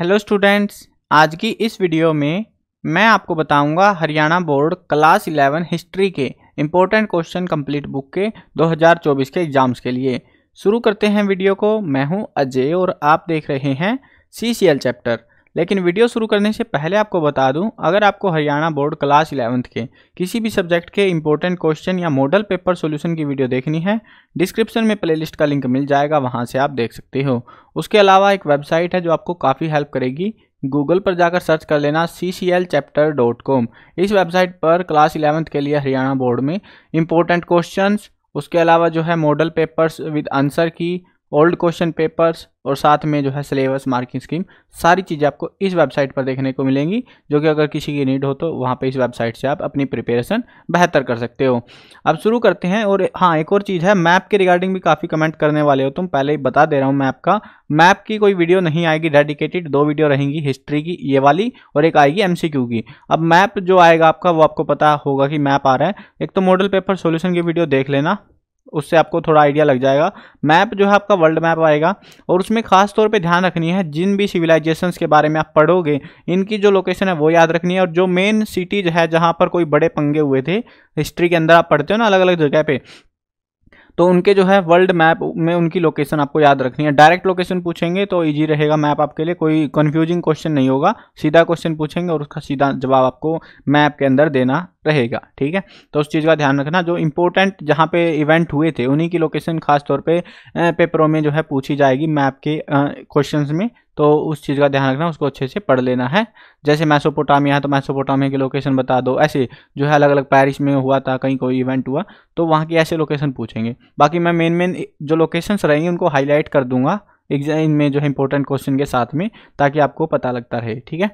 hello students आज की इस वीडियो में मैं आपको बताऊंगा हरियाणा बोर्ड क्लास 11 हिस्ट्री के इम्पोर्टेंट क्वेश्चन कंप्लीट बुक के 2024 के एग्ज़ाम्स के लिए शुरू करते हैं वीडियो को मैं हूं अजय और आप देख रहे हैं सी चैप्टर लेकिन वीडियो शुरू करने से पहले आपको बता दूं अगर आपको हरियाणा बोर्ड क्लास इलेवंथ के किसी भी सब्जेक्ट के इंपॉर्टेंट क्वेश्चन या मॉडल पेपर सॉल्यूशन की वीडियो देखनी है डिस्क्रिप्शन में प्लेलिस्ट का लिंक मिल जाएगा वहाँ से आप देख सकते हो उसके अलावा एक वेबसाइट है जो आपको काफ़ी हेल्प करेगी गूगल पर जाकर सर्च कर लेना C C L chapter dot com इस वेबसाइट पर क्लास इलेवंथ के लिए हरियाणा बोर्ड में इंपॉर्टेंट क्वेश्चन उसके अलावा जो है मॉडल पेपर्स विद आंसर की ओल्ड क्वेश्चन पेपर्स और साथ में जो है सिलेबस मार्किंग स्कीम सारी चीज़ें आपको इस वेबसाइट पर देखने को मिलेंगी जो कि अगर किसी की नीड हो तो वहाँ पे इस वेबसाइट से आप अपनी प्रिपरेशन बेहतर कर सकते हो अब शुरू करते हैं और हाँ एक और चीज़ है मैप के रिगार्डिंग भी काफ़ी कमेंट करने वाले हो तुम पहले ही बता दे रहा हूँ मैप का मैप की कोई वीडियो नहीं आएगी डेडिकेटेड दो वीडियो रहेंगी हिस्ट्री की ये वाली और एक आएगी एम की अब मैप जो आएगा आपका वो आपको पता होगा कि मैप आ रहा है एक तो मॉडल पेपर सोल्यूशन की वीडियो देख लेना उससे आपको थोड़ा आइडिया लग जाएगा मैप जो है आपका वर्ल्ड मैप आएगा और उसमें खास तौर पे ध्यान रखनी है जिन भी सिविलाइजेशंस के बारे में आप पढ़ोगे इनकी जो लोकेशन है वो याद रखनी है और जो मेन सिटीज है जहाँ पर कोई बड़े पंगे हुए थे हिस्ट्री के अंदर आप पढ़ते हो ना अलग अलग जगह पे तो उनके जो है वर्ल्ड मैप में उनकी लोकेशन आपको याद रखनी है डायरेक्ट लोकेशन पूछेंगे तो ईजी रहेगा मैप आपके लिए कोई कन्फ्यूजिंग क्वेश्चन नहीं होगा सीधा क्वेश्चन पूछेंगे और उसका सीधा जवाब आपको मैप के अंदर देना रहेगा ठीक है तो उस चीज़ का ध्यान रखना जो इंपॉर्टेंट जहाँ पे इवेंट हुए थे उन्हीं की लोकेशन खासतौर पर पे पेपरों में जो है पूछी जाएगी मैप के क्वेश्चन में तो उस चीज़ का ध्यान रखना उसको अच्छे से पढ़ लेना है जैसे मैसोपोटामिया है तो मैसोपोटामिया की लोकेशन बता दो ऐसे जो है अलग अलग पैरिस में हुआ था कहीं कोई इवेंट हुआ तो वहाँ की ऐसे लोकेशन पूछेंगे बाकी मैं मेन मेन जो लोकेशंस रहेंगी उनको हाईलाइट कर दूंगा एग्जाम में जो है इंपॉर्टेंट क्वेश्चन के साथ में ताकि आपको पता लगता रहे ठीक है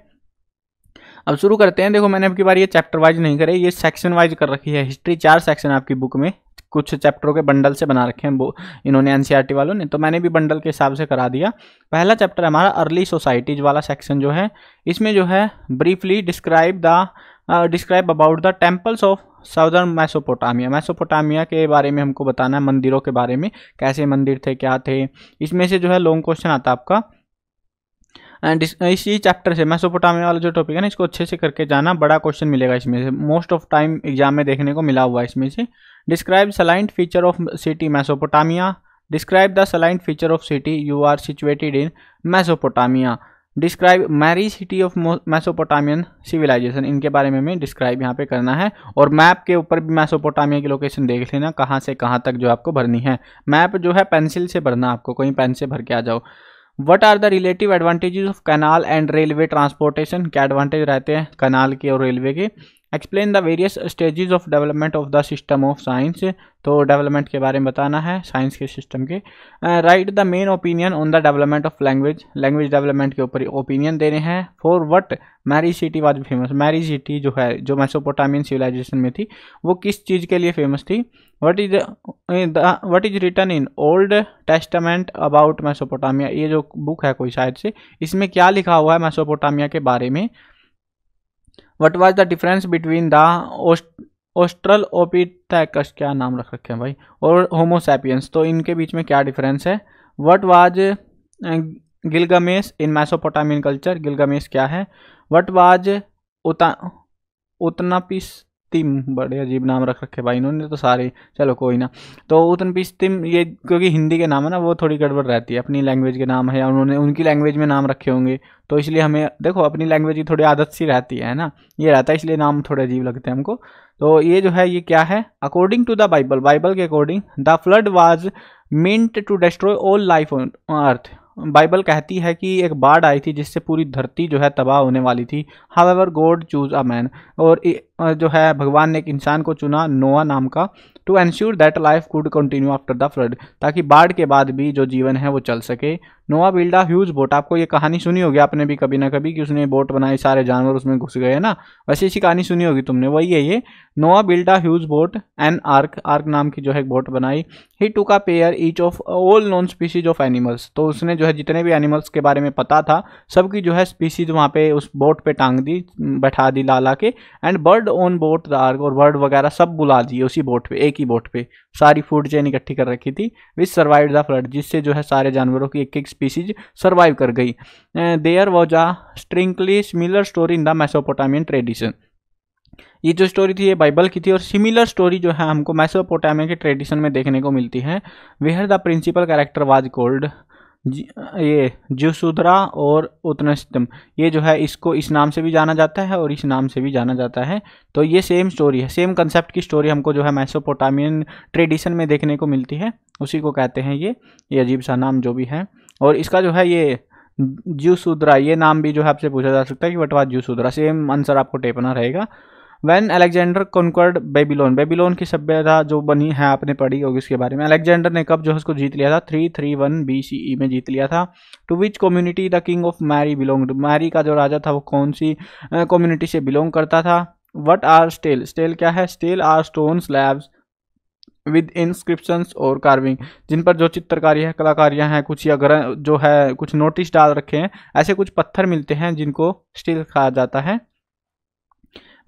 अब शुरू करते हैं देखो मैंने आपकी बार ये चैप्टर वाइज नहीं करे ये सेक्शन वाइज कर रखी है हिस्ट्री चार सेक्शन आपकी बुक में कुछ चैप्टरों के बंडल से बना रखे हैं वो इन्होंने एनसीईआरटी e वालों ने तो मैंने भी बंडल के हिसाब से करा दिया पहला चैप्टर हमारा अर्ली सोसाइटीज़ वाला सेक्शन जो है इसमें जो है briefly describe the describe about the temples of southern Mesopotamia Mesopotamia के बारे में हमको बताना है मंदिरों के बारे में कैसे मंदिर थे क्या थे इसमें से जो है लॉन्ग क्वेश्चन आता है आपका एंड इसी चैप्टर से मैसोपोटामिया वाला जो टॉपिक है ना इसको अच्छे से करके जाना बड़ा क्वेश्चन मिलेगा इसमें से मोस्ट ऑफ टाइम एग्जाम में देखने को मिला हुआ है इसमें से describe salient feature of city Mesopotamia describe the salient feature of city you are situated in Mesopotamia describe Mari city of Mesopotamian civilization इनके बारे में हमें डिस्क्राइब यहाँ पे करना है और मैप के ऊपर भी मैसोपोटामिया की लोकेशन देख लेना कहाँ से कहाँ तक जो आपको भरनी है मैप जो है पेंसिल से भरना आपको कोई पेन से भर के आ जाओ what are the relative advantages of canal and railway transportation क्या एडवांटेज रहते हैं कनाल के और रेलवे के explain the various stages of development of the system of science तो डेवलपमेंट के बारे में बताना है साइंस के सिस्टम के write the main opinion on the development of language language development के ऊपर ओपिनियन देने हैं for what Mari city was famous Mari city जो है जो मैसोपोटामियन सिविलाइजेशन में थी वो किस चीज़ के लिए फेमस थी what is what is written in Old Testament about Mesopotamia ये जो बुक है कोई शायद से इसमें क्या लिखा हुआ है मैसोपोटामिया के बारे में what was the difference between the Australopithecus क्या नाम रख रखे हैं भाई और होमोसैपियंस तो इनके बीच में क्या डिफरेंस है what was Gilgamesh in Mesopotamian culture Gilgamesh क्या है वट वाज उतना उतनापिस तिम बड़े अजीब नाम रख रखे भाई इन्होंने तो सारे चलो कोई ना तो उतन पीस तिम ये क्योंकि हिंदी के नाम है ना वो थोड़ी गड़बड़ रहती है अपनी लैंग्वेज के नाम है या उन्होंने उनकी लैंग्वेज में नाम रखे होंगे तो इसलिए हमें देखो अपनी लैंग्वेज की थोड़ी आदत सी रहती है ना ये रहता है इसलिए नाम थोड़े अजीब लगते हैं हमको तो ये जो है ये क्या है according to the Bible Bible के according the flood was meant to destroy all life on earth Bible कहती है कि एक बाढ़ आई थी जिससे पूरी धरती जो है तबाह होने वाली थी however God choose a man और जो है भगवान ने एक इंसान को चुना नोआ नाम का to ensure that life could continue after the flood ताकि बाढ़ के बाद भी जो जीवन है वो चल सके नोआ बिल्डा ह्यूज बोट आपको ये कहानी सुनी होगी आपने भी कभी ना कभी कि उसने बोट बनाई सारे जानवर उसमें घुस गए ना वैसे ऐसी कहानी सुनी होगी तुमने वही है ये Noah built a huge boat and ark ark नाम की जो है बोट बनाई he took a pair each of all known species of animals तो उसने जो है जितने भी एनिमल्स के बारे में पता था सबकी जो है स्पीसीज वहाँ पे उस बोट पे टांग दी बैठा दी लाला के and bird world on boat दार्ग और वर्ल्ड वगैरह सब बुला दिए उसी बोट पे एक ही बोट पे सारी फूड चेन इकट्ठी कर रखी थी विच सर्वाइव द फ्लड जिससे जो है सारे जानवरों की एक एक स्पीसीज सर्वाइव कर गई there was a strikingly similar story in the Mesopotamian tradition ये जो स्टोरी थी ये बाइबल की थी और सिमिलर स्टोरी जो है हमको मैसोपोटामिया के ट्रेडिशन में देखने को मिलती है where the principal character was called ये जुसूदरा और उतनस्तम ये जो है इसको इस नाम से भी जाना जाता है और इस नाम से भी जाना जाता है तो ये सेम स्टोरी है सेम कंसेप्ट की स्टोरी हमको जो है मैसोपोटामियन ट्रेडिशन में देखने को मिलती है उसी को कहते हैं ये ये अजीब सा नाम जो भी है और इसका जो है ये जूसूद्रा ये नाम भी जो है आपसे पूछा जा सकता है कि बट वाट सेम आंसर आपको टेपना रहेगा when Alexander conquered Babylon Babylon की सभ्यता जो बनी है आपने पढ़ी होगी उसके बारे में अलेक्जेंडर ने कब जो है उसको जीत लिया था three three one B C E में जीत लिया था to which community the king of Mari belong Mari का जो राजा था वो कौन सी कम्युनिटी से बिलोंग करता था वट आर स्टेल स्टेल क्या है stele are stone slabs with inscriptions और कार्विंग जिन पर जो चित्रकारी है कलाकारियाँ हैं कुछ या ग्रह जो है कुछ नोटिस डाल रखे हैं ऐसे कुछ पत्थर मिलते हैं जिनको स्टील कहा जाता है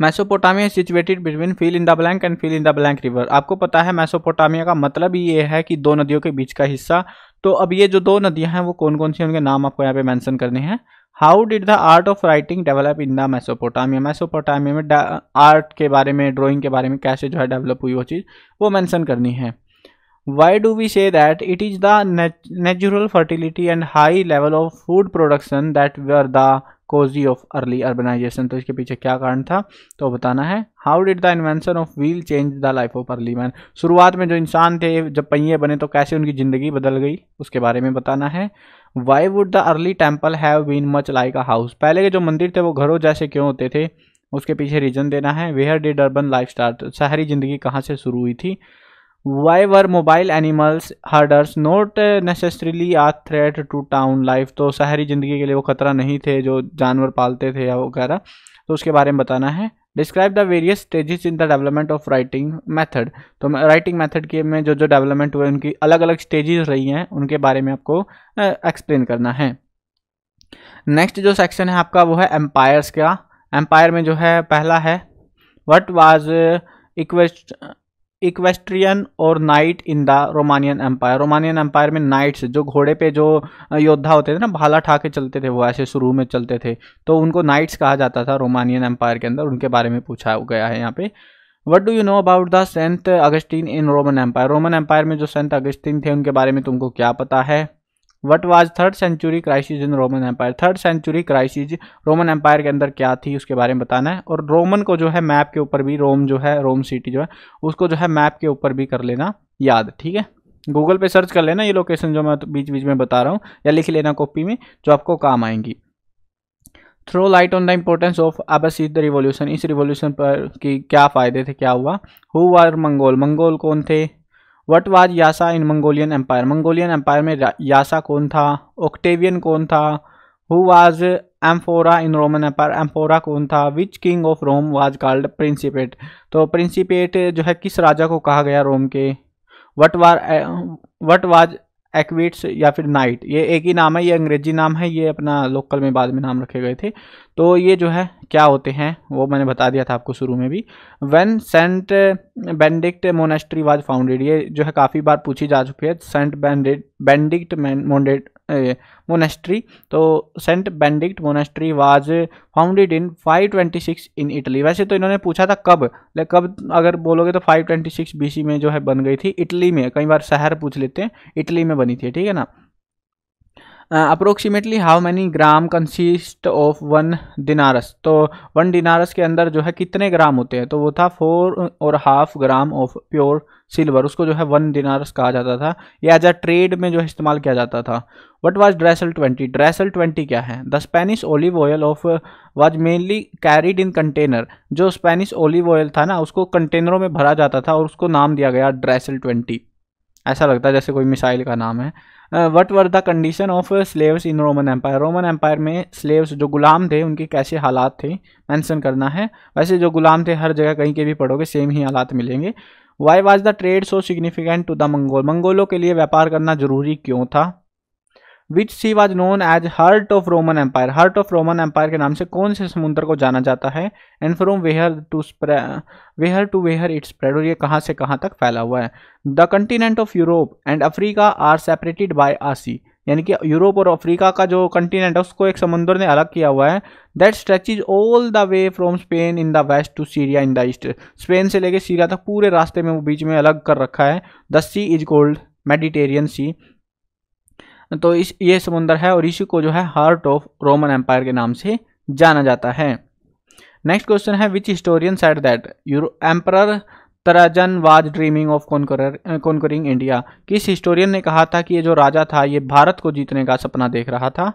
Mesopotamia situated between fill in the blank and fill in the blank river आपको पता है मैसोपोटामिया का मतलब ही ये है कि दो नदियों के बीच का हिस्सा तो अब ये जो दो नदियां हैं वो कौन कौन सी उनके नाम आपको यहाँ पे मैंसन करने हैं how did the art of writing develop in the Mesopotamia Mesopotamia में आर्ट के बारे में ड्रॉइंग के बारे में कैसे जो है डेवलप हुई वो चीज़ वो मैंसन करनी है why do we say that it is the natural fertility and high level of food production that are the causes of early urbanization तो इसके पीछे क्या कारण था तो बताना है how did the invention of wheel change the life of early man शुरुआत में जो इंसान थे जब पहिए बने तो कैसे उनकी ज़िंदगी बदल गई उसके बारे में बताना है why would the early temple have been much like a house पहले के जो मंदिर थे वो घरों जैसे क्यों होते थे उसके पीछे रीजन देना है where did urban life start शहरी ज़िंदगी कहाँ से शुरू हुई थी why were mobile animals herders not uh, necessarily a threat to town life तो शहरी ज़िंदगी के लिए वो खतरा नहीं थे जो जानवर पालते थे या वगैरह तो उसके बारे में बताना है describe the various stages in the development of writing method तो राइटिंग मेथड के में जो जो डेवलपमेंट हुए उनकी अलग अलग स्टेजेस रही हैं उनके बारे में आपको एक्सप्लेन करना है नेक्स्ट जो सेक्शन है आपका वो है एम्पायर्स का एम्पायर में जो है पहला है वट वाज इक्वेस्ट इक्वेस्ट्रियन और knight in the Romanian empire Romanian empire में नाइट्स जो घोड़े पे जो योद्धा होते थे ना भाला ठा के चलते थे वो ऐसे शुरू में चलते थे तो उनको नाइट्स कहा जाता था रोमानियन एम्पायर के अंदर उनके बारे में पूछा गया है यहाँ पे what do you know about the saint Augustine in Roman empire Roman empire में जो सेंट अगस्टीन थे उनके बारे में तुमको क्या पता है what was third century crisis in Roman empire third century crisis Roman empire के अंदर क्या थी उसके बारे में बताना है और रोमन को जो है मैप के ऊपर भी रोम जो है रोम सिटी जो है उसको जो है मैप के ऊपर भी कर लेना याद ठीक है गूगल पे सर्च कर लेना ये लोकेशन जो मैं तो बीच बीच में बता रहा हूँ या लिख लेना कॉपी में जो आपको काम आएंगी throw light on the importance of Abbasid the revolution इस रिवोल्यूशन पर कि क्या फ़ायदे थे क्या हुआ हु आर मंगोल मंगोल कौन थे what was Yasa in Mongolian empire Mongolian empire में यासा कौन था ओक्टेवियन कौन था who was amphora in Roman empire amphora कौन था which king of Rome was called principate तो प्रिंसिपेट जो है किस राजा को कहा गया रोम के what war what was equites या फिर नाइट ये एक ही नाम है ये अंग्रेजी नाम है ये अपना लोकल में बाद में नाम रखे गए थे तो ये जो है क्या होते हैं वो मैंने बता दिया था आपको शुरू में भी when saint Benedict monastery was founded ये जो है काफ़ी बार पूछी जा चुकी है saint Benedict Benedict monet monastery तो saint Benedict monastery was founded in 526 in Italy वैसे तो इन्होंने पूछा था कब ले कब अगर बोलोगे तो 526 बीसी में जो है बन गई थी इटली में कई बार शहर पूछ लेते हैं इटली में बनी थी ठीक है ना approximately how many gram consist of one denarius तो वन दिनारस के अंदर जो है कितने ग्राम होते हैं तो वो था फोर और half gram of pure silver उसको जो है वन दिनारस कहा जाता था ये एज अ ट्रेड में जो है इस्तेमाल किया जाता था what was Dressel twenty Dressel twenty क्या है the Spanish olive oil of was mainly carried in container जो स्पेनिश ओलिव ऑयल था ना उसको कंटेनरों में भरा जाता था और उसको नाम दिया गया ड्रेसल ट्वेंटी ऐसा लगता है जैसे कोई मिसाइल का नाम है what were the condition of slaves in Roman empire Roman empire में स्लेव्स जो गुलाम थे उनके कैसे हालात थे मैंसन करना है वैसे जो गुलाम थे हर जगह कहीं के भी पढ़ोगे सेम ही हालात मिलेंगे why was the trade so significant to the Mongol मंगोलों के लिए व्यापार करना जरूरी क्यों था which sea was known as heart of Roman empire heart of Roman empire के नाम से कौन से समुद्र को जाना जाता है and from where to where to where it spread और ये कहाँ से कहाँ तक फैला हुआ है the continent of Europe and Africa are separated by a sea यानी कि यूरोप और अफ्रीका का जो कंटिनेंट है उसको एक समुद्र ने अलग किया हुआ है that stretch is all the way from Spain in the west to Syria in the east Spain से लेके सीरिया तक पूरे रास्ते में वो बीच में अलग कर रखा है the sea is called Mediterranean sea तो इस ये समुंदर है और इसी को जो है हार्ट ऑफ रोमन एम्पायर के नाम से जाना जाता है नेक्स्ट क्वेश्चन है which historian said that euro emperor Trajan was dreaming of conquering India किस हिस्टोरियन ने कहा था कि ये जो राजा था ये भारत को जीतने का सपना देख रहा था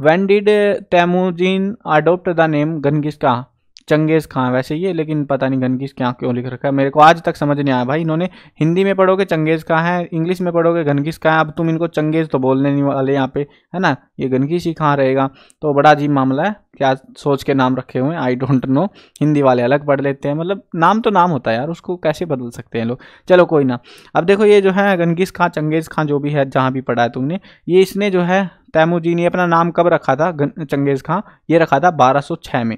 when did Temujin adopt the name Genghis का चंगेज़ खां वैसे ये लेकिन पता नहीं गनगीज क्या क्यों लिख रखा है मेरे को आज तक समझ नहीं आया भाई इन्होंने हिंदी में पढ़ोगे चंगेज़ खां है इंग्लिश में पढ़ोगे गनगीज खां है अब तुम इनको चंगेज़ तो बोलने नहीं वाले यहाँ पे है ना ये गनगीज ही खां रहेगा तो बड़ा अजीब मामला है क्या सोच के नाम रखे हुए हैं आई डोंट नो हिंदी वाले अलग पढ़ लेते हैं मतलब नाम तो नाम होता है यार उसको कैसे बदल सकते हैं लोग चलो कोई ना अब देखो ये जो है गनगिस खां चंगेज़ खां जो भी है जहाँ भी पढ़ा है तुमने ये इसने जो है तैमूजी ने अपना नाम कब रखा था चंगेज़ खां ये रखा था छः में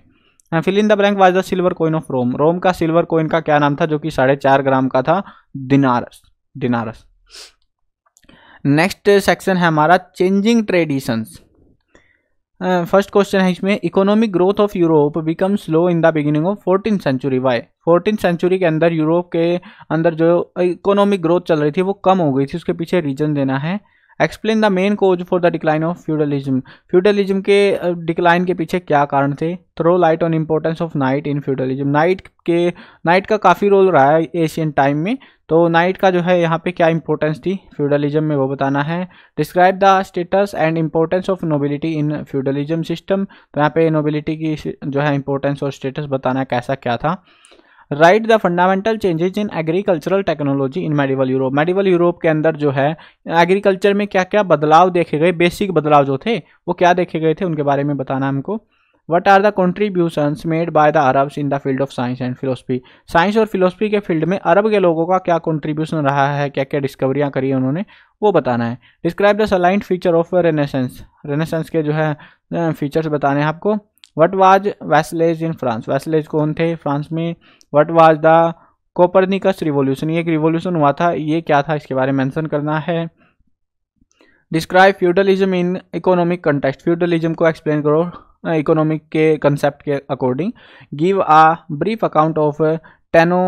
fill in the blank was the silver coin of Rome Rome का सिल्वर कोइन का क्या नाम था जो कि साढ़े चार ग्राम का था दिनारस दिनारस नेक्स्ट सेक्शन है हमारा चेंजिंग ट्रेडिशंस फर्स्ट क्वेश्चन है इसमें economic growth of Europe become slow in the beginning of fourteen century why fourteen century के अंदर यूरोप के अंदर जो इकोनॉमिक ग्रोथ चल रही थी वो कम हो गई थी उसके पीछे रीजन देना है explain the main cause for the decline of feudalism feudalism के डिक्लाइन के पीछे क्या कारण थे throw light on importance of knight in feudalism knight के नाइट का काफ़ी रोल रहा है एशियन टाइम में तो नाइट का जो है यहाँ पे क्या इंपॉर्टेंस थी फ्यूडलिज्म में वो बताना है describe the status and importance of nobility in feudalism system तो यहाँ पे नोबिलिटी की जो है इंपॉर्टेंस और स्टेटस बताना है कैसा क्या था write the fundamental changes in agricultural technology in medieval Europe medieval Europe के अंदर जो है एग्रीकल्चर में क्या क्या बदलाव देखे गए बेसिक बदलाव जो थे वो क्या देखे गए थे उनके बारे में बताना हमको what are the contributions made by the Arabs in the field of science and philosophy science और फिलोसफी के फील्ड में अरब के लोगों का क्या कॉन्ट्रीब्यूशन रहा है क्या क्या डिस्कवरियाँ करी है उन्होंने वो बताना है describe the salient feature of renaissance renaissance के जो है फीचर्स बताने हैं आपको what was vassalage in France vassalage कौन थे फ्रांस में what was the Copernicus revolution ये एक रिवोल्यूशन हुआ था ये क्या था इसके बारे में मैंसन करना है describe feudalism in economic context feudalism को एक्सप्लेन करो इकोनॉमिक के कंसेप्ट के according give a brief account of Teno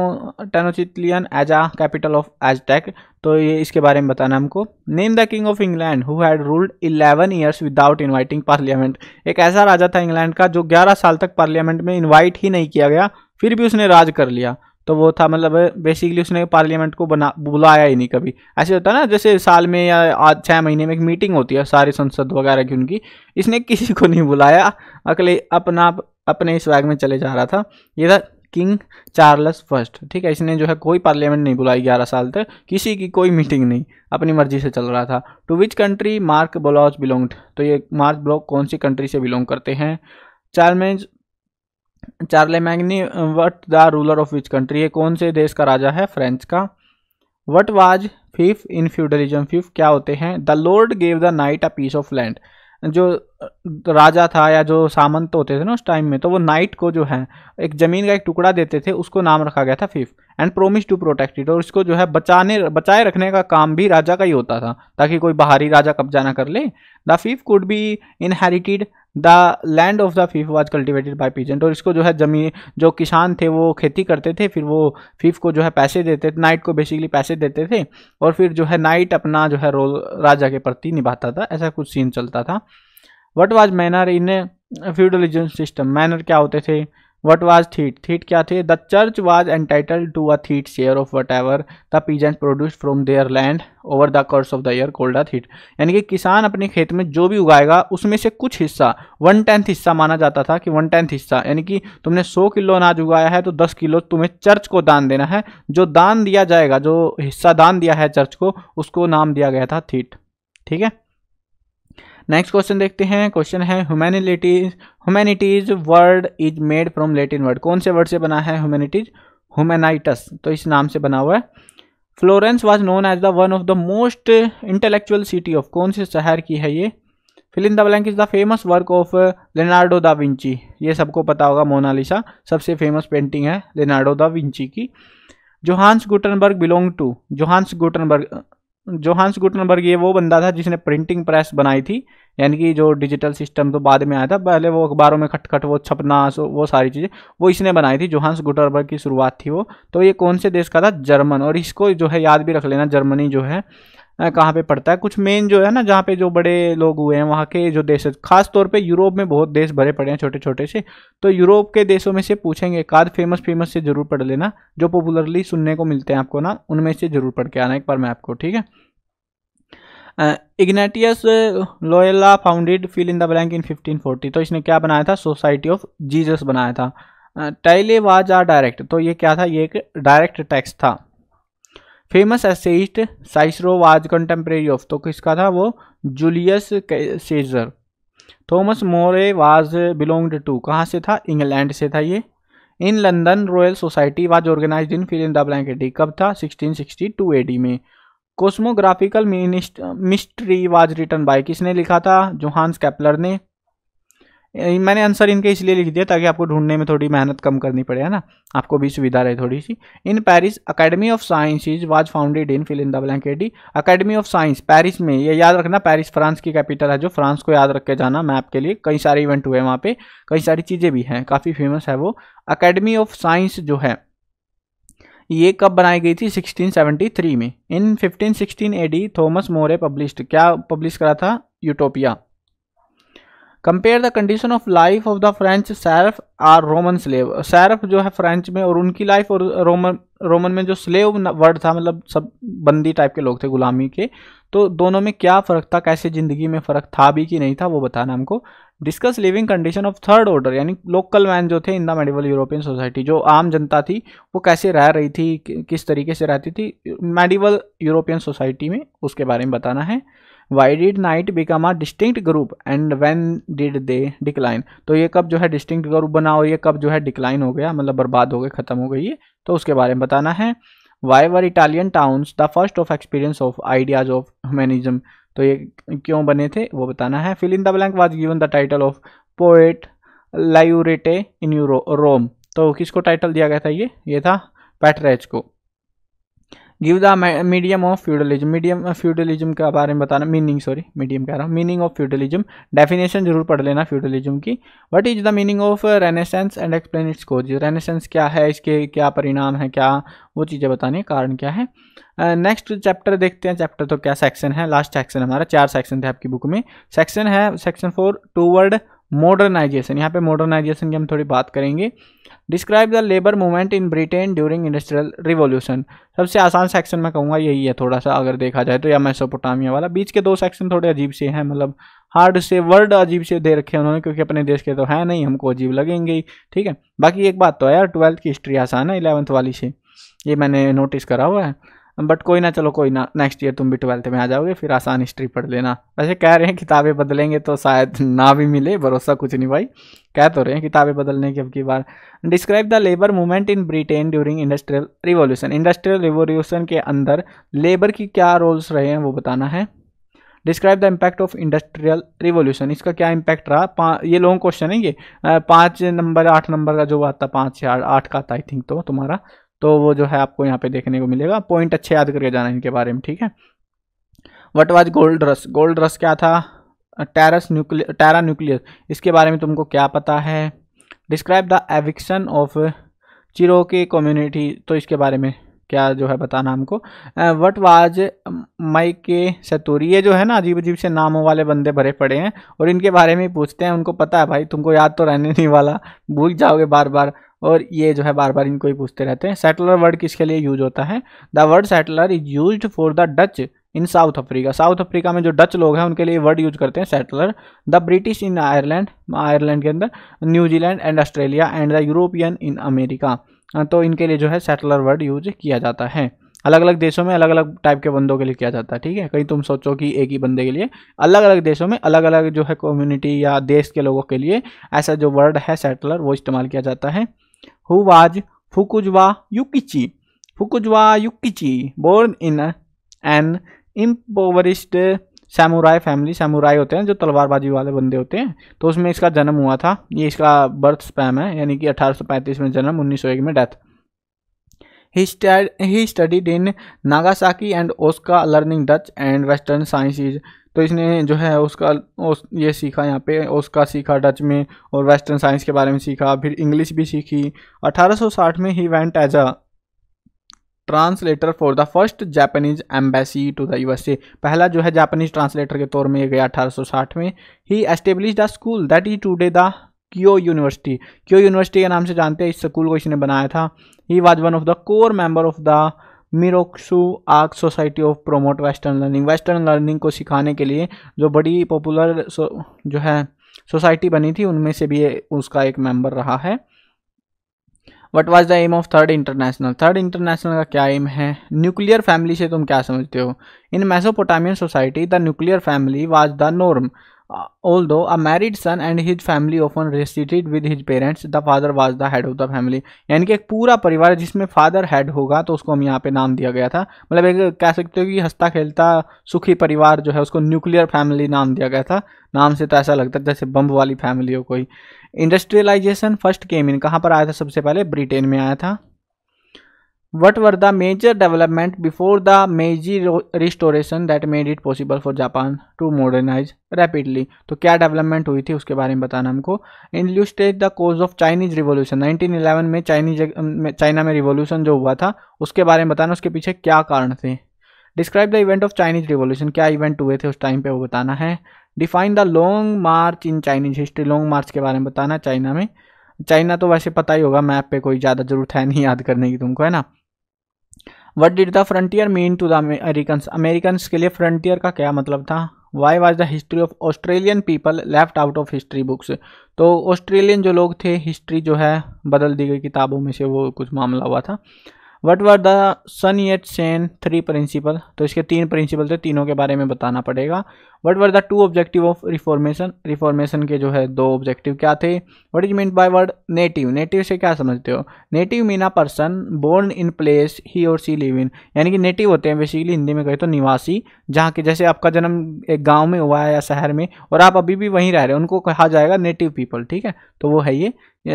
Tenochtitlan as a capital of Aztec तो ये इसके बारे में बताना हमको name the king of England who had ruled eleven years without inviting parliament एक ऐसा राजा था इंग्लैंड का जो ग्यारह साल तक पार्लियामेंट में इन्वाइट ही नहीं किया गया फिर भी उसने राज कर लिया तो वो था मतलब बेसिकली उसने पार्लियामेंट को बना बुलाया ही नहीं कभी ऐसे होता है ना जैसे साल में या आज छः महीने में एक मीटिंग होती है सारी संसद वगैरह की उनकी इसने किसी को नहीं बुलाया अकेले अपना अपने इस वैग में चले जा रहा था ये था किंग चार्ल्स फर्स्ट ठीक है इसने जो है कोई पार्लियामेंट नहीं बुलाई ग्यारह साल तक किसी की कोई मीटिंग नहीं अपनी मर्जी से चल रहा था to which country Marc Bloch belonged तो ये मार्क ब्लॉक कौन सी कंट्री से बिलोंग करते हैं Charlemagne what the ruler of which country ये कौन से देश का राजा है फ्रेंच का what was fief in feudalism fief क्या होते हैं the lord gave the knight a piece of land जो राजा था या जो सामंत होते थे ना उस टाइम में तो वो नाइट को जो है एक ज़मीन का एक टुकड़ा देते थे उसको नाम रखा गया था fief and promise to protect it और इसको जो है बचाने बचाए रखने का काम भी राजा का ही होता था ताकि कोई बाहरी राजा कब्जा ना कर ले the fief could be inherited the land of the fief was cultivated by peasant और इसको जो है जमीन जो किसान थे वो खेती करते थे फिर वो फीफ को जो है पैसे देते थे नाइट को बेसिकली पैसे देते थे और फिर जो है नाइट अपना जो है रोल राजा के प्रति निभाता था ऐसा कुछ सीन चलता था what was manor in feudalism system manor क्या होते थे वट वाज थीट थीट क्या थे the church was entitle to a tithe share of whatever the peasant produce from their land over the course of the year called a tithe यानी कि किसान अपने खेत में जो भी उगाएगा उसमें से कुछ हिस्सा वन टेंथ हिस्सा माना जाता था कि वन टेंथ हिस्सा यानी कि तुमने सौ किलो अनाज उगाया है तो दस किलो तुम्हें चर्च को दान देना है जो दान दिया जाएगा जो हिस्सा दान दिया है चर्च को उसको नाम दिया गया था थीट ठीक है नेक्स्ट क्वेश्चन देखते हैं क्वेश्चन है humanities humanities word is made from Latin word कौन से वर्ड से बना है ह्यूमैनिटीज ह्यूमैनाइटस तो इस नाम से बना हुआ है Florence was known as the one of the most intellectual city of कौन से शहर की है ये fill the blank is the famous work of Leonardo da Vinci ये सबको पता होगा मोनालिसा सबसे फेमस पेंटिंग है लेनार्डो दा विंची की Johannes Gutenberg belong to Johannes Gutenberg Johannes Gutenberg ये वो बंदा था जिसने प्रिंटिंग प्रेस बनाई थी यानी कि जो डिजिटल सिस्टम तो बाद में आया था पहले वो अखबारों में खटखट वो छपना वो सारी चीज़ें वो इसने बनाई थी जोहान्स गुटनबर्ग की शुरुआत थी वो तो ये कौन से देश का था जर्मन और इसको जो है याद भी रख लेना जर्मनी जो है कहाँ पे पड़ता है कुछ मेन जो है ना जहाँ पे जो बड़े लोग हुए हैं वहाँ के जो देश खास तौर पे यूरोप में बहुत देश भरे पड़े हैं छोटे छोटे से तो यूरोप के देशों में से पूछेंगे काद फेमस फेमस से जरूर पढ़ लेना जो पॉपुलरली सुनने को मिलते हैं आपको ना उनमें से जरूर पढ़ के आना एक बार मैं आपको ठीक है Ignatius Loyola founded fill in the blank in 1540 तो इसने क्या बनाया था सोसाइटी ऑफ जीजस बनाया था टाइले वाज आर डायरेक्ट तो ये क्या था ये एक डायरेक्ट टैक्स था famous essayist Cicero was contemporary of तो किसका था वो Julius Caesar Thomas More was belonged to कहाँ से था इंग्लैंड से था ये in London Royal Society was organise in fill in the blank AD कब था 1662 एडी में cosmographical mystery was written by किसने लिखा था जोहान्स कैपलर ने मैंने आंसर इनके इसलिए लिख दिया ताकि आपको ढूंढने में थोड़ी मेहनत कम करनी पड़े है ना आपको भी सुविधा रहे थोड़ी सी in Paris academy of is was founded in fill in the blank AD academy of science Paris में ये याद रखना पेरिस फ्रांस की कैपिटल है जो फ्रांस को याद रख के जाना मैप के लिए कई सारे इवेंट हुए वहाँ पे कई सारी चीज़ें भी हैं काफ़ी फेमस है वो अकेडमी ऑफ साइंस जो है ये कब बनाई गई थी 1673 में in 1516 AD Thomas More published क्या पब्लिश करा था Utopia compare the condition of life of the French serf or Roman slave serf जो है फ्रेंच में और उनकी लाइफ और रोमन रोमन में जो स्लेव वर्ड था मतलब सब बंदी टाइप के लोग थे गुलामी के तो दोनों में क्या फ़र्क था कैसे ज़िंदगी में फ़र्क था भी कि नहीं था वो बताना हमको discuss living condition of third order यानी लोकल मैन जो थे in the medieval European society जो आम जनता थी वो कैसे रह रही थी किस तरीके से रहती थी मेडिवल यूरोपियन सोसाइटी में उसके बारे में बताना है why did knight become a distinct group and when did they decline तो ये कब जो है डिस्टिंक्ट ग्रुप बना और ये कब जो है डिक्लाइन हो गया मतलब बर्बाद हो गए ख़त्म हो गई ये तो उसके बारे में बताना है why were Italian towns the first of experience of ideas of humanism तो ये क्यों बने थे वो बताना है fill in the blank was given the title of poet laureate in you Rome तो किसको टाइटल दिया गया था ये ये था पैटरेज को give the medium of feudalism medium feudalism के बारे में बताना मीनिंग सॉरी मीडियम कह रहा हूँ मीनिंग ऑफ फ्यूडलिज्म डेफिनेशन जरूर पढ़ लेना फ्यूडलिज्म की what is the meaning of renaissance and explain its cause renaissance क्या है इसके क्या परिणाम है क्या वो चीज़ें बतानी कारण क्या है नेक्स्ट uh, चैप्टर देखते हैं चैप्टर तो क्या सेक्शन है लास्ट सेक्शन हमारा चार सेक्शन थे आपकी बुक में सेक्शन है section four toward modernisation यहाँ पे मॉडर्नाइजेशन की हम थोड़ी बात करेंगे describe the labour movement in Britain during industrial revolution सबसे आसान सेक्शन में कहूँगा यही है थोड़ा सा अगर देखा जाए तो या मैसोपोटामिया वाला बीच के दो सेक्शन थोड़े अजीब से हैं मतलब हार्ड से वर्ड अजीब से दे रखे हैं उन्होंने क्योंकि अपने देश के तो हैं नहीं हमको अजीब लगेंगे ही ठीक है बाकी एक बात तो है यार ट्वेल्थ की हिस्ट्री आसान है इलेवंथ वाली से ये मैंने नोटिस करा हुआ है बट कोई ना चलो कोई ना नेक्स्ट ईयर तुम भी ट्वेल्थ में आ जाओगे फिर आसान हिस्ट्री पढ़ लेना वैसे कह रहे हैं किताबें बदलेंगे तो शायद ना भी मिले भरोसा कुछ नहीं भाई कह तो रहे हैं किताबें बदलने की अब की बार describe the labour movement in Britain during industrial revolution industrial revolution के अंदर लेबर की क्या रोल्स रहे हैं वो बताना है describe the impact of industrial revolution इसका क्या इम्पैक्ट रहा ये लॉन्ग क्वेश्चन है ये पाँच नंबर आठ नंबर का जो आता पाँच या आठ का आता आई थिंक तो तुम्हारा तो वो जो है आपको यहाँ पे देखने को मिलेगा पॉइंट अच्छे याद करके जाना इनके बारे में ठीक है what was gold rush gold rush क्या था टेरस न्यूक्लियर टेरा न्यूक्लियस इसके बारे में तुमको क्या पता है describe the eviction of Cherokee community तो इसके बारे में क्या जो है बताना हमको वट वाज मई के सतूरी ये जो है ना अजीब अजीब से नामों वाले बंदे भरे पड़े हैं और इनके बारे में पूछते हैं उनको पता है भाई तुमको याद तो रहने नहीं वाला भूल जाओगे बार बार और ये जो है बार बार इनको ही पूछते रहते हैं सेटलर वर्ड किसके लिए यूज होता है the word settler is use for the Dutch in South Africa South Africa में जो डच लोग हैं उनके लिए वर्ड यूज करते हैं settler the British in Ireland Ireland के अंदर New Zealand and Australia and the European in America हाँ, तो इनके लिए जो है सेटलर वर्ड यूज किया जाता है अलग अलग देशों में अलग अलग टाइप के बंदों के लिए किया जाता है ठीक है कहीं तुम सोचो कि एक ही बंदे के लिए अलग अलग देशों में अलग अलग जो है कम्युनिटी या देश के लोगों के लिए ऐसा जो वर्ड है सेटलर वो इस्तेमाल किया जाता है who was Fukuzawa Yukichi Fukuzawa Yukichi born in an impoverished samurai family samurai होते हैं जो तलवारबाजी वाले बंदे होते हैं तो उसमें इसका जन्म हुआ था ये इसका बर्थ स्पैम है यानी कि 1835 में जन्म 1901 में death he studied in Nagasaki and Osaka learning Dutch and western sciences तो इसने जो है उसका उस ये सीखा यहाँ पे उसका सीखा डच में और वेस्टर्न साइंस के बारे में सीखा फिर इंग्लिश भी सीखी 1860 में he went as a translator for the first Japanese embassy to the USA पहला जो है जापानीज ट्रांसलेटर के तौर में ये गया साठ में he establish the school that is today the Keio University Keio University के नाम से जानते हैं इस स्कूल को इसने बनाया था he was one of the core member of the Meirokusha society of promote western learning western learning को सिखाने के लिए जो बड़ी पॉपुलर जो है सोसाइटी बनी थी उनमें से भी उसका एक मेंबर रहा है what was the aim of third international third international का क्या एम है न्यूक्लियर फैमिली से तुम क्या समझते हो in Mesopotamian society the nuclear family was the norm Uh, although a married son and his family often resided with his parents the father was the head of the family यानी कि एक पूरा परिवार जिसमें फादर हेड होगा तो उसको हम यहाँ पे नाम दिया गया था मतलब एक कह सकते हो कि हंसता खेलता सुखी परिवार जो है उसको न्यूक्लियर फैमिली नाम दिया गया था नाम से तो ऐसा लगता है जैसे बम्ब वाली फैमिली हो कोई इंडस्ट्रियलाइजेशन फर्स्ट केम इन कहाँ पर आया था सबसे पहले ब्रिटेन में आया था what were the major development before the Meiji restoration that made it possible for Japan to modernize rapidly तो क्या डेवलपमेंट हुई थी उसके बारे में बताना हमको इनल्यूस्टेट the causes of Chinese revolution eleven में चाइनीज चाइना में रिवोल्यूशन जो हुआ था उसके बारे में बताना उसके पीछे क्या कारण थे describe the event of Chinese revolution क्या इवेंट हुए थे उस टाइम पे वो बताना है define the long march in Chinese history long march के बारे में बताना चाइना में चाइना तो वैसे पता ही होगा मैप पे कोई ज़्यादा जरूरत है नहीं याद करने की तुमको है ना what did the frontier mean to the American American के लिए फ्रंटियर का क्या मतलब था why was the history of Australian people left out of history books तो ऑस्ट्रेलियन जो लोग थे हिस्ट्री जो है बदल दी गई किताबों में से वो कुछ मामला हुआ था what were the Sun Yat Sen three principle तो इसके तीन प्रिंसिपल थे तीनों के बारे में बताना पड़ेगा what were the two objective of reformation reformation के जो है दो ऑब्जेक्टिव क्या थे what is mean by word native native से क्या समझते हो native mean a person born in place he और सी लिव इन यानी कि नेटिव होते हैं बेसिकली हिंदी में कहे तो निवासी जहाँ के जैसे आपका जन्म एक गाँव में हुआ है या शहर में और आप अभी भी वहीं रह रहे हो उनको कहा जाएगा नेटिव पीपल ठीक है तो वो है ये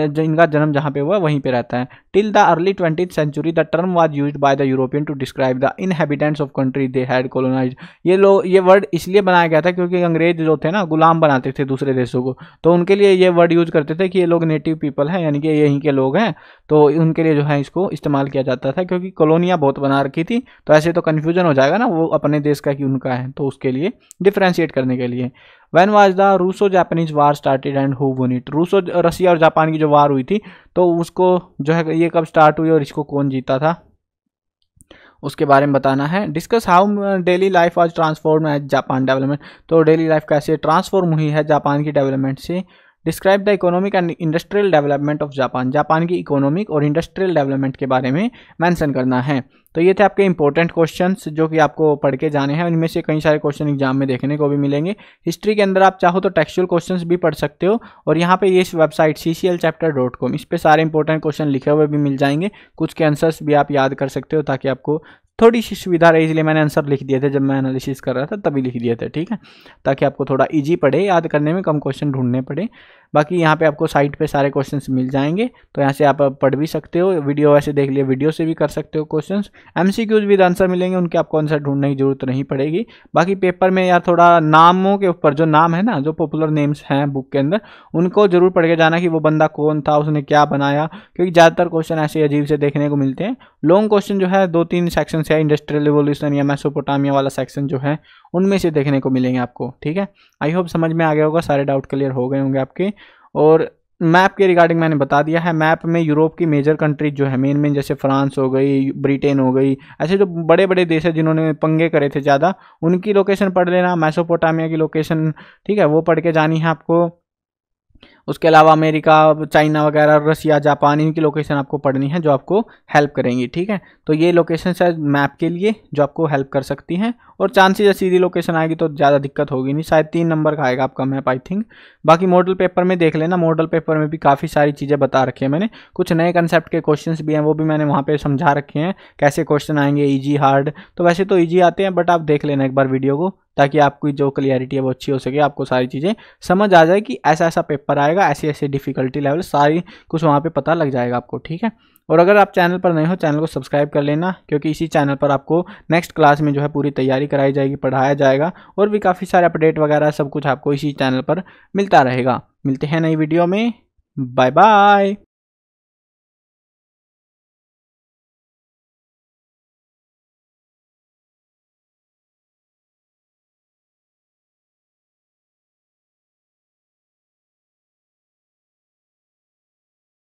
जिनका जन्म जहाँ पे हुआ वहीं पे रहता है till the early twenty century the term was use by the European to describe the inhabitants of country they had colonize ये लोग ये वर्ड इसलिए बनाया गया था क्योंकि अंग्रेज जो थे ना गुलाम बनाते थे दूसरे देशों को तो उनके लिए ये वर्ड यूज करते थे कि ये लोग नेटिव पीपल हैं यानी कि यहीं के लोग हैं तो उनके लिए जो है इसको इस्तेमाल किया जाता था क्योंकि कॉलोनियाँ बहुत बना रखी थी तो ऐसे तो कन्फ्यूजन हो जाएगा ना वो अपने देश का कि उनका है तो उसके लिए डिफ्रेंशिएट करने के लिए when was the Russo Japanese war started and who won it Russo Russia और जापान की जो वार हुई थी तो उसको जो है ये कब स्टार्ट हुई और इसको कौन जीता था उसके बारे में बताना है discuss how daily life has transform as Japan development तो डेली लाइफ कैसे ट्रांसफॉर्म हुई है जापान की डेवलपमेंट से describe the economic and industrial development of Japan Japan की इकोनॉमिक और इंडस्ट्रियल डेवलपमेंट के बारे में मैंसन करना है तो ये थे आपके इंपॉर्टेंट क्वेश्चन जो कि आपको पढ़ के जाने हैं उनमें से कई सारे क्वेश्चन एग्जाम में देखने को भी मिलेंगे हिस्ट्री के अंदर आप चाहो तो टेक्सचुअल क्वेश्चन भी पढ़ सकते हो और यहाँ पे ये इस website C C L chapter dot com इस पर सारे इंपॉर्टेंट क्वेश्चन लिखे हुए भी मिल जाएंगे कुछ के आंसर्स भी आप याद कर सकते हो ताकि आपको थोड़ी सी सुविधा रही इसलिए मैंने आंसर लिख दिए थे जब मैं एनालिसिस कर रहा था तभी लिख दिए थे ठीक है ताकि आपको थोड़ा ईजी पड़े याद करने में कम क्वेश्चन ढूंढने पड़े बाकी यहाँ पे आपको साइट पे सारे क्वेश्चंस मिल जाएंगे तो यहाँ से आप पढ़ भी सकते हो वीडियो वैसे देख लिए वीडियो से भी कर सकते हो क्वेश्चंस एमसीक्यूज विद आंसर मिलेंगे उनके आपको आंसर ढूंढने की जरूरत नहीं पड़ेगी बाकी पेपर में यार थोड़ा नामों के ऊपर जो नाम है ना जो पॉपुलर नेम्स हैं बुक के अंदर उनको जरूर पढ़ के जाना कि वो बंदा कौन था उसने क्या बनाया क्योंकि ज़्यादातर क्वेश्चन ऐसे अजीब से देखने को मिलते हैं लॉन्ग क्वेश्चन जो है दो तीन सेक्शन है इंडस्ट्रियल रिवोल्यूशन या मेसोपोटामिया वाला सेक्शन जो है उनमें से देखने को मिलेंगे आपको ठीक है आई होप समझ में आ गया होगा सारे डाउट क्लियर हो गए होंगे आपके और मैप के रिगार्डिंग मैंने बता दिया है मैप में यूरोप की मेजर कंट्रीज जो है मेन मेन जैसे फ्रांस हो गई ब्रिटेन हो गई ऐसे जो बड़े बड़े देश है जिन्होंने पंगे करे थे ज़्यादा उनकी लोकेशन पढ़ लेना मैसोपोटामिया की लोकेशन ठीक है वो पढ़ के जानी है आपको उसके अलावा अमेरिका चाइना वगैरह रसिया जापान इनकी लोकेशन आपको पढ़नी है जो आपको हेल्प करेंगी ठीक है तो ये लोकेशन शायद मैप के लिए जो आपको हेल्प कर सकती हैं और चांसेस या सीधी लोकेशन आएगी तो ज़्यादा दिक्कत होगी नहीं शायद तीन नंबर का आएगा आपका मैप आई थिंक बाकी मॉडल पेपर में देख लेना मॉडल पेपर में भी काफ़ी सारी चीज़ें बता रखी है मैंने कुछ नए कंसेप्ट के क्वेश्चन भी हैं वो भी मैंने वहाँ पर समझा रखे हैं कैसे क्वेश्चन आएंगे ईजी e हार्ड तो वैसे तो ईजी e आते हैं बट आप देख लेना एक बार वीडियो को ताकि आपकी जो क्लियरिटी है वो अच्छी हो सके आपको सारी चीज़ें समझ आ जाए कि ऐसा ऐसा पेपर आएगा जाएगा ऐसी ऐसी डिफिकल्टी लेवल सारी कुछ वहाँ पे पता लग जाएगा आपको ठीक है और अगर आप चैनल पर नए हो चैनल को सब्सक्राइब कर लेना क्योंकि इसी चैनल पर आपको नेक्स्ट क्लास में जो है पूरी तैयारी कराई जाएगी पढ़ाया जाएगा और भी काफ़ी सारे अपडेट वगैरह सब कुछ आपको इसी चैनल पर मिलता रहेगा मिलते हैं नई वीडियो में बाय बाय